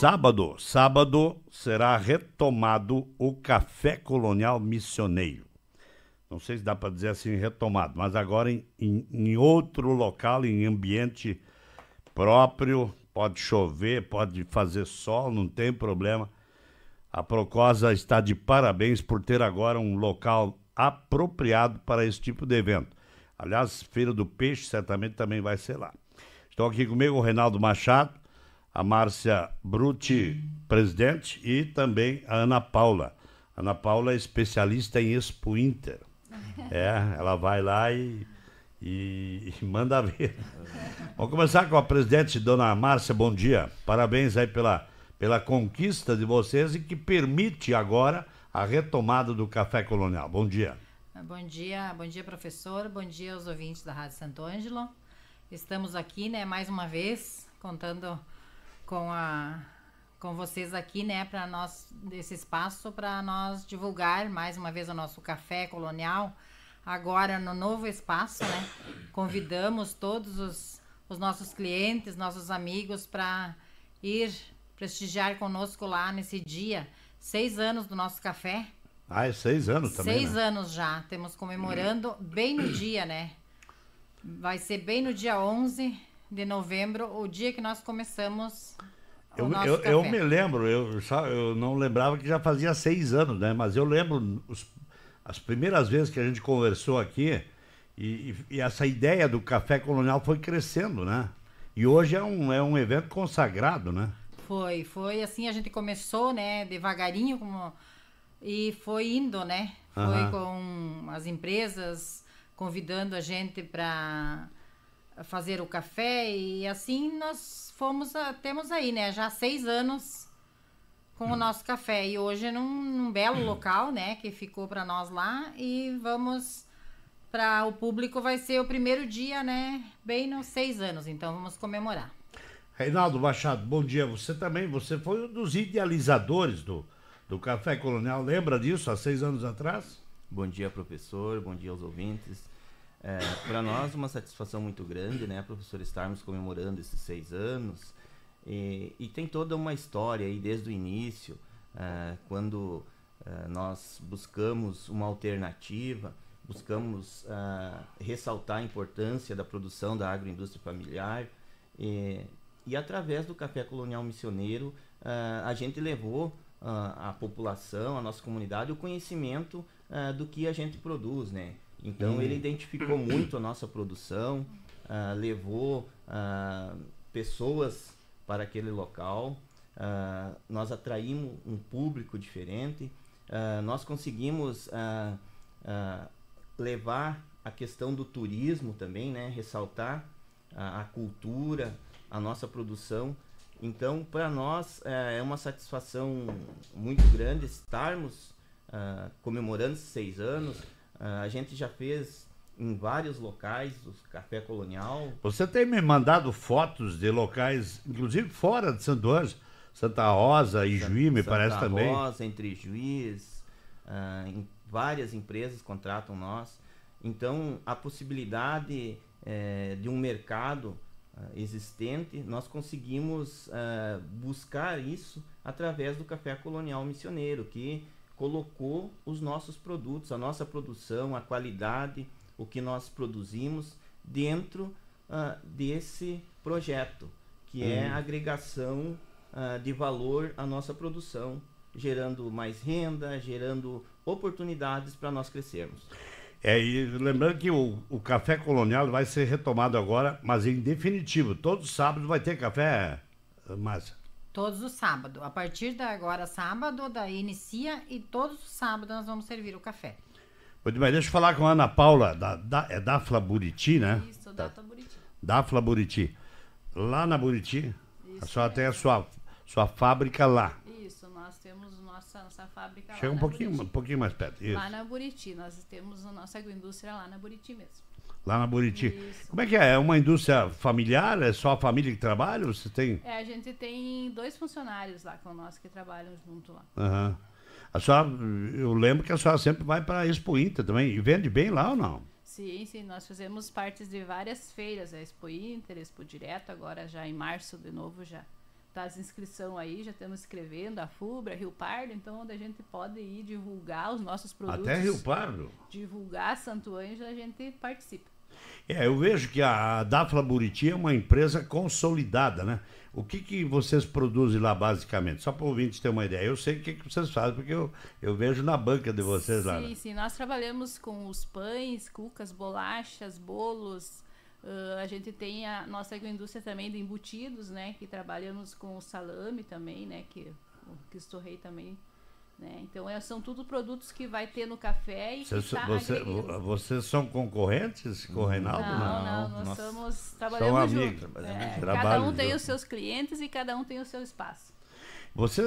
Sábado, sábado será retomado o Café Colonial Missioneiro. Não sei se dá para dizer assim retomado, mas agora em, em, em outro local, em ambiente próprio, pode chover, pode fazer sol, não tem problema. A Procosa está de parabéns por ter agora um local apropriado para esse tipo de evento. Aliás, Feira do Peixe certamente também vai ser lá. Estou aqui comigo o Reinaldo Machado, a Márcia Bruti, presidente, e também a Ana Paula. Ana Paula é especialista em Expo Inter. É, ela vai lá e, e, e manda ver. Vamos começar com a presidente, dona Márcia, bom dia. Parabéns aí pela, pela conquista de vocês e que permite agora a retomada do Café Colonial. Bom dia. Bom dia, bom dia, professor. Bom dia aos ouvintes da Rádio Santo Ângelo. Estamos aqui, né, mais uma vez, contando com a com vocês aqui, né, para nós desse espaço para nós divulgar mais uma vez o nosso café colonial agora no novo espaço, né? Convidamos todos os, os nossos clientes, nossos amigos para ir prestigiar conosco lá nesse dia, seis anos do nosso café. Ah, é seis anos também. Seis né? anos já, temos comemorando bem no dia, né? Vai ser bem no dia 11 de novembro, o dia que nós começamos. O eu, nosso eu, café. eu me lembro, eu, eu não lembrava que já fazia seis anos, né? Mas eu lembro os, as primeiras vezes que a gente conversou aqui e, e, e essa ideia do café colonial foi crescendo, né? E hoje é um, é um evento consagrado, né? Foi, foi assim, a gente começou, né, devagarinho, como, e foi indo, né? Foi uhum. com as empresas convidando a gente para fazer o café e assim nós fomos a, temos aí, né? Já seis anos com hum. o nosso café e hoje é num, num belo hum. local, né? Que ficou para nós lá e vamos para o público vai ser o primeiro dia, né? Bem nos seis anos, então vamos comemorar. Reinaldo Machado, bom dia. Você também, você foi um dos idealizadores do, do Café Colonial, lembra disso há seis anos atrás? Bom dia, professor, bom dia aos ouvintes. É, para nós, uma satisfação muito grande, né, professor, estarmos comemorando esses seis anos. E, e tem toda uma história aí desde o início, é, quando é, nós buscamos uma alternativa, buscamos é, ressaltar a importância da produção da agroindústria familiar. E, e através do Café Colonial Missioneiro, a gente levou a população, a nossa comunidade, o conhecimento do que a gente produz, né? Então ele uhum. identificou muito a nossa produção, uh, levou uh, pessoas para aquele local, uh, nós atraímos um público diferente, nós conseguimos levar a questão do turismo também, né? ressaltar a, a cultura, a nossa produção. Então, para nós é, é uma satisfação muito grande estarmos comemorando esses seis anos ah, a gente já fez em vários locais do Café Colonial. Você tem me mandado fotos de locais, inclusive fora de Santo Anjo, Santa Rosa, e Juiz me parece também. Santa Rosa, entre Juiz, uh, em várias empresas contratam nós. Então, a possibilidade eh, de um mercado uh, existente, nós conseguimos uh, buscar isso através do Café Colonial Missioneiro, que colocou os nossos produtos, a nossa produção, a qualidade, o que nós produzimos dentro uh, desse projeto, que é a uhum. agregação uh, de valor à nossa produção, gerando mais renda, gerando oportunidades para nós crescermos. É, e lembrando que o, o, café colonial vai ser retomado agora, mas em definitivo. Todo sábado vai ter café, Márcia? Todos os sábados. A partir da agora sábado, daí inicia e todos os sábados nós vamos servir o café. Mas deixa eu falar com a Ana Paula, da, da, é da Buriti, né? Isso, da, Dafla tá. Buriti. Dafla Buriti. Lá na Buriti, Isso, a senhora é. tem a sua, sua fábrica lá. Isso, nós temos nossa, nossa fábrica Chega lá. Chega um pouquinho, um pouquinho mais perto. Isso. Lá na Buriti, nós temos a nossa agroindústria lá na Buriti mesmo. Lá na Buriti. Isso. Como é que é? É uma indústria familiar? É só a família que trabalha? Você tem... É, a gente tem dois funcionários lá com nós que trabalham junto lá. Uhum. A senhora, eu lembro que a senhora sempre vai para a Expo Inter também. E vende bem lá ou não? Sim, sim. Nós fizemos partes de várias feiras. A Expo Inter, Expo Direto, agora já em março de novo já tá as inscrições aí, já estamos escrevendo, a FUBRA, Rio Pardo, então onde a gente pode ir divulgar os nossos produtos. Até Rio Pardo? Divulgar Santo Ângelo, a gente participa. É, eu vejo que a Dafla Buriti é uma empresa consolidada, né? O que, que vocês produzem lá, basicamente? Só para o ouvinte ter uma ideia. Eu sei o que, que vocês fazem, porque eu, eu vejo na banca de vocês sim, lá. Sim, né? sim. Nós trabalhamos com os pães, cucas, bolachas, bolos, Uh, a gente tem a nossa agroindústria também de embutidos, né? Que trabalhamos com o salame também, né? Que que Cristo também. Né? Então é, são tudo produtos que vai ter no café e Cês, que tá você, Vocês são concorrentes com o Reinaldo? Não, não, não nós Nossa. somos trabalhamos são amigos, é, juntos. É, cada um junto. tem os seus clientes e cada um tem o seu espaço. Você,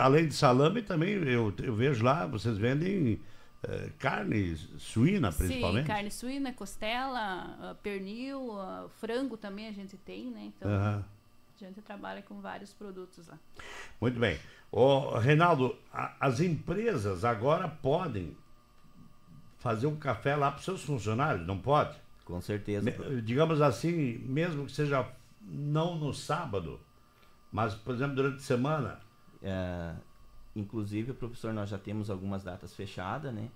além de salame, também eu, eu vejo lá, vocês vendem eh, carne suína, principalmente? Sim, carne suína, costela, ah, pernil, ah, frango também a gente tem, né? Então uhum. a gente trabalha com vários produtos lá. Muito bem. Ô, Reinaldo, a, as empresas agora podem fazer um café lá para os seus funcionários, não pode? Com certeza. Me, eh, digamos assim, mesmo que seja não no sábado, mas, por exemplo, durante a semana. É Inclusive, professor, nós já temos algumas datas fechadas, né?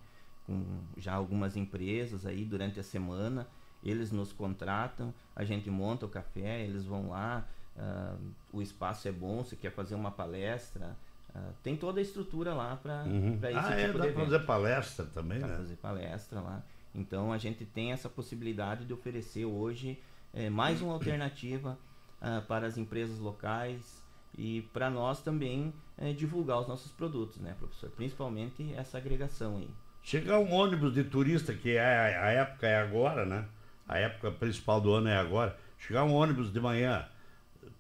Com já algumas empresas aí durante a semana. Eles nos contratam, a gente monta o café, eles vão lá. Uh, o espaço é bom, se quer fazer uma palestra, Uh, tem toda a estrutura lá para uhum. Pra ah, é, tipo dá para fazer palestra também, dá né? fazer palestra lá. Então a gente tem essa possibilidade de oferecer hoje é, mais uma alternativa uh, para as empresas locais, e para nós também é, divulgar os nossos produtos, né, professor? Principalmente essa agregação aí. Chegar um ônibus de turista, que é a, época é agora, né? A época principal do ano é agora. Chegar um ônibus de manhã,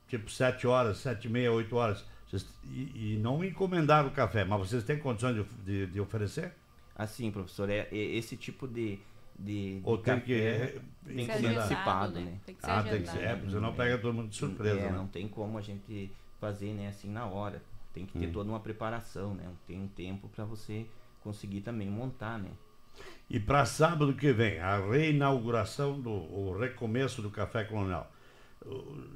tipo 7 horas, 7 e meia, 8 horas, vocês, e, e, não encomendar o café, mas vocês têm condições de, de, de oferecer? Assim, professor, é, é esse tipo de, de, Ou de tem café, que, é, tem que ser antecipado, né? né? Ah, tem que ser ah, é, agendado, tem que ser, Você é, pega todo mundo de surpresa, é, né? Não tem como a gente fazer né, assim na hora. Tem que ter hum. toda uma preparação, né? Tem um tempo para você conseguir também montar, né? E para sábado que vem, a reinauguração do o recomeço do Café Colonial.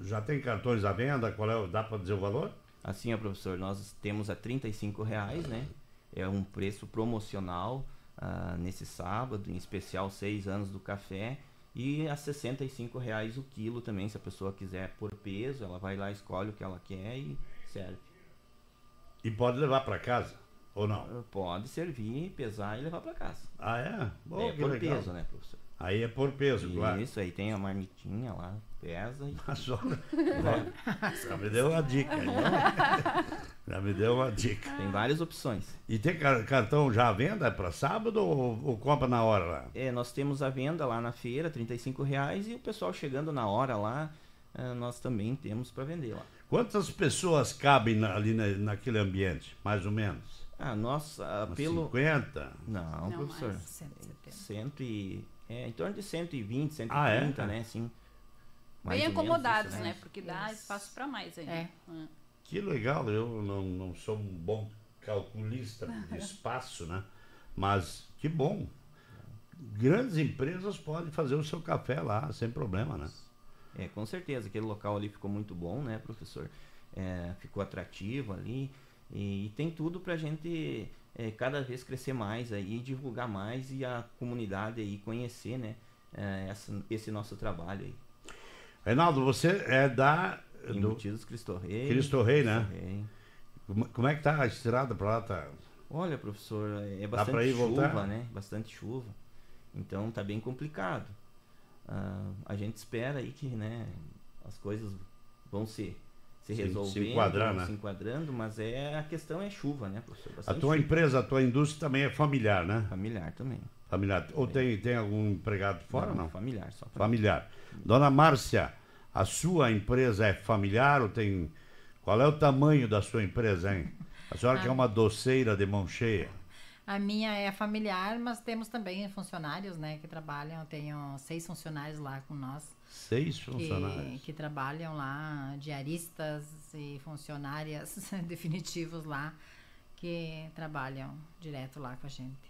Já tem cartões à venda? Qual é, dá para dizer o valor? Assim, professor, nós temos a R$ reais, né? É um preço promocional uh, nesse sábado, em especial seis anos do café. E a 65 reais o quilo também, se a pessoa quiser por peso, ela vai lá, escolhe o que ela quer e serve. E pode levar para casa ou não? Ah, pode servir, pesar e levar para casa. Ah, é? é por legal. peso, né, professor? Aí é por peso, Isso, claro. Isso, aí tem a marmitinha lá, pesa e. Mas olha, já me deu uma dica. Já, me deu uma dica. Tem várias opções. E tem cartão já à venda é para sábado ou, ou, compra na hora lá? É, nós temos a venda lá na feira, R$ reais e o pessoal chegando na hora lá, eh, nós também temos para vender lá. Quantas pessoas cabem na, ali na, naquele ambiente, mais ou menos? Ah, nossa, ah, Umas pelo. 50? Não, Não professor. Mais, 170. Cento e, é, em torno de 120, 130, ah, é? né? sim. Bem acomodados, né? né? Porque dá Isso. espaço para mais ainda. É. Hum. Que legal, eu não, não sou um bom calculista de espaço, né? Mas que bom. Grandes empresas podem fazer o seu café lá, sem problema, né? É, com certeza, aquele local ali ficou muito bom, né, professor? É, ficou atrativo ali e, e tem tudo para a gente é, cada vez crescer mais aí, divulgar mais e a comunidade aí conhecer, né, é, essa, esse nosso trabalho aí. Reinaldo, você é da. Embutidos do... Cristo Rei. Cristo Rei, né? Rei. Como é que tá a estrada pra lá? Tá... Olha, professor, é bastante chuva, voltar? né? Bastante chuva. Então tá bem complicado. Uh, a gente espera aí que né, as coisas vão se, se resolvendo, se, se enquadrar, né? se enquadrando, mas é, a questão é chuva, né, professor? Bastante a tua chuva. empresa, a tua indústria também é familiar, né? Familiar também. Familiar. Ou tem, tem algum empregado fora? Não, não? familiar só. Familiar. Dona Márcia, a sua empresa é familiar ou tem. Qual é o tamanho da sua empresa, hein? A senhora ah. que é uma doceira de mão cheia. A minha é familiar, mas temos também funcionários, né, que trabalham. Eu tenho seis funcionários lá com nós. Seis funcionários. Que, que trabalham lá, diaristas e funcionárias definitivos lá, que trabalham direto lá com a gente.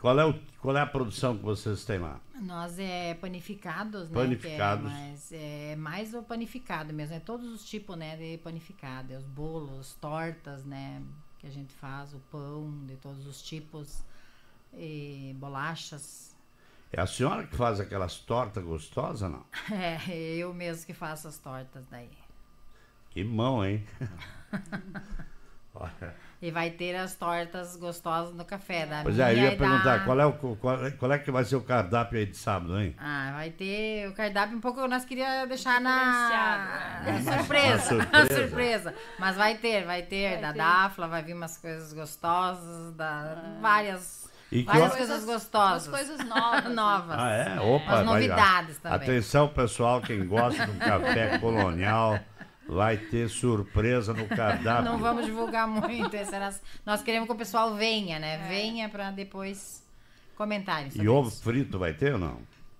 Qual é, o, qual é a produção que vocês têm lá? Nós é panificados, né, é panificados. né? Panificados. É, é mais o panificado mesmo. É todos os tipos, né, de panificado. É os bolos, tortas, né? Que a gente faz, o pão de todos os tipos. E bolachas. É a senhora que faz aquelas tortas gostosas, não? É, eu mesmo que faço as tortas daí. Que mão, hein? Olha... E vai ter as tortas gostosas no café da Pois é, eu ia perguntar, da... qual, é o, qual, qual, é que vai ser o cardápio aí de sábado, hein? Ah, vai ter o cardápio um pouco, nós queríamos deixar na... Né? na surpresa, na surpresa. Mas vai ter, vai ter vai da ter. Dafla, vai vir umas coisas gostosas, da... Ah. várias... E Várias coisas gostosas. As coisas novas. Né? novas. Ah, é? Opa, As novidades vai, também. Atenção, pessoal, quem gosta de um café colonial Vai ter surpresa no cardápio. Não vamos divulgar muito. É nós, nós, queremos que o pessoal venha, né? É. Venha para depois comentários. e ovo isso. frito vai ter ou não?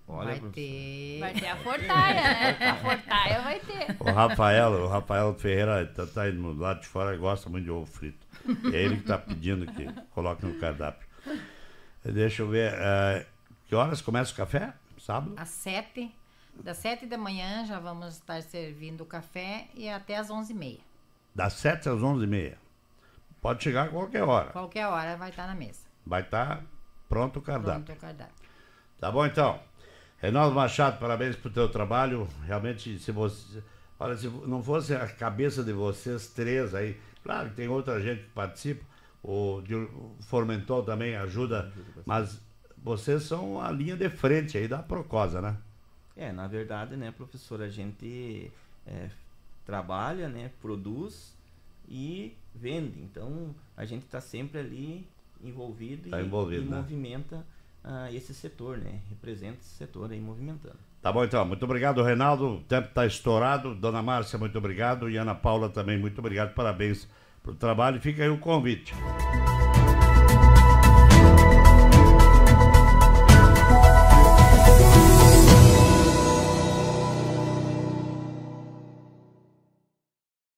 Olha, vai ter. Vai ter a Fortaia, né? A Fortaia vai ter. O Rafael, o Rafael Ferreira tá, tá do lado de fora e gosta muito de ovo frito. É ele que tá pedindo que coloque no cardápio. Deixa eu ver. Uh, que horas começa o café? Sábado? Às sete. Das 7 da manhã já vamos estar servindo o café e até às 11h30. Das 7 às 11h30. Pode chegar a qualquer hora. Qualquer hora vai estar na mesa. Vai estar pronto o cardápio. Pronto o cardápio. Tá bom então. Reinaldo Machado, parabéns pelo teu trabalho. Realmente, se você. Olha, se não fosse a cabeça de vocês três aí, claro que tem outra gente que participa, o, o também ajuda, mas vocês são a linha de frente aí da Procosa, né? É, na verdade, né, professor, a gente é, trabalha, né, produz e vende. Então, a gente está sempre ali envolvido, tá e, envolvido, e né? movimenta ah, esse setor, né? Representa esse setor aí movimentando. Tá bom então, muito obrigado, Reinaldo. O tempo está estourado. Dona Márcia, muito obrigado. E Ana Paula também, muito obrigado. Parabéns pelo trabalho. Fica aí o convite.